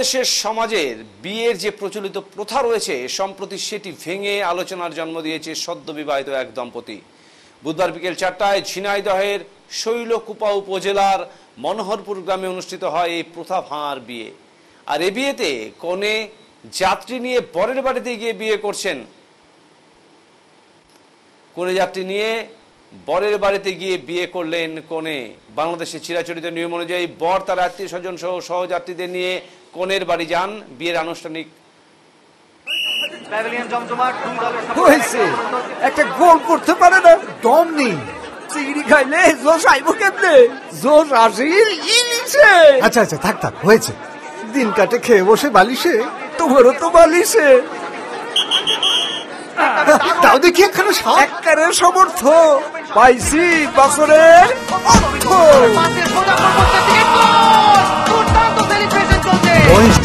বাংলাদেশের সমাজের বিয়ের যে প্রচলিত প্রথা রয়েছে সম্প্রতি সেটি ভেঙে আলোচনার জন্ম দিয়েছে সদ্য বিবাহিত এক দম্পতি বুধবার বিকেল চারটায় ঝিনাইদহের শৈলকুপা উপজেলার মনোহরপুর গ্রামে অনুষ্ঠিত হয় এই প্রথা ভাঙার বিয়ে আর এ বিয়েতে কনে যাত্রী নিয়ে বরের বাড়িতে গিয়ে বিয়ে করছেন কনে যাত্রী নিয়ে বরের বাড়িতে গিয়ে বিয়ে করলেন কনে বাংলাদেশের চিরাচরিত নিয়ম অনুযায়ী বর তার আত্মীয় স্বজন সহ সহযাত্রীদের নিয়ে কনের বাড়ি যান বিয়ের আনুষ্ঠানিক একটা গোল করতে পারে না দম নেই খাইলে কেমনে ইলিশে আচ্ছা আচ্ছা থাক থাক হয়েছে দিন কাটে খেয়ে বসে বালিশে তোমারও তো বালিশে তাও দেখি একখানে সমর্থ পাইছি বছরের অর্থ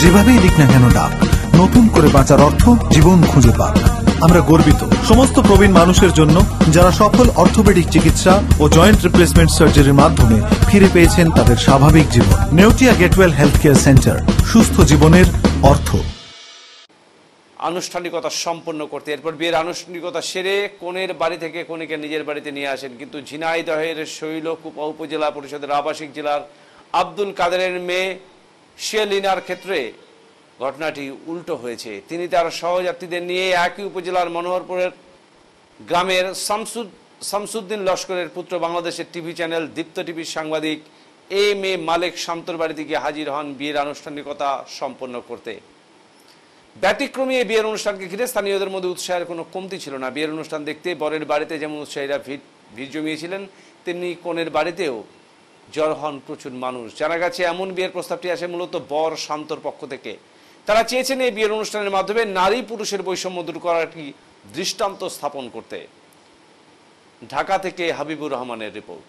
যেভাবেই লিখ না কেন ডাক নতুন করে বাঁচার অর্থ জীবন খুঁজে পাক আমরা গর্বিত সমস্ত প্রবীণ মানুষের জন্য যারা সফল অর্থোপেডিক চিকিৎসা ও জয়েন্ট রিপ্লেসমেন্ট সার্জারির মাধ্যমে ফিরে পেয়েছেন তাদের স্বাভাবিক জীবন Neotia Getwell health care centre সুস্থ জীবনের অর্থ আনুষ্ঠানিকতা সম্পন্ন করতে এরপর বিয়ের আনুষ্ঠানিকতা সেরে কোনের বাড়ি থেকে কোনিকে নিজের বাড়িতে নিয়ে আসেন কিন্তু ঝিনাইদহের শৈলকুপা উপজেলা পরিষদের আবাসিক জেলার আব্দুল কাদেরের মেয়ে শিয়ালিনার ক্ষেত্রে ঘটনাটি উল্টো হয়েছে তিনি তার সহযাত্রীদের নিয়ে একই উপজেলার মনোহরপুরের গ্রামের শামসুদ শামসুদ্দিন লস্করের পুত্র বাংলাদেশের টিভি চ্যানেল দীপ্ত টিভির সাংবাদিক এম এ মালেক শান্তর বাড়িতে গিয়ে হাজির হন বিয়ের আনুষ্ঠানিকতা সম্পন্ন করতে ব্যতিক্রমী এই বিয়ের অনুষ্ঠানকে ঘিরে স্থানীয়দের মধ্যে উৎসাহের কোনো কমতি ছিল না বিয়ের অনুষ্ঠান দেখতে বরের বাড়িতে যেমন উৎসাহীরা ভিড় ভিড় জমিয়েছিলেন তেমনি কনের বাড়িতেও জড় হন প্রচুর মানুষ জানা গেছে এমন বিয়ের প্রস্তাবটি আসে মূলত বর শান্তর পক্ষ থেকে তারা চেয়েছেন এই বিয়ের অনুষ্ঠানের মাধ্যমে নারী পুরুষের বৈষম্য দূর করার একটি দৃষ্টান্ত স্থাপন করতে ঢাকা থেকে হাবিবুর রহমানের রিপোর্ট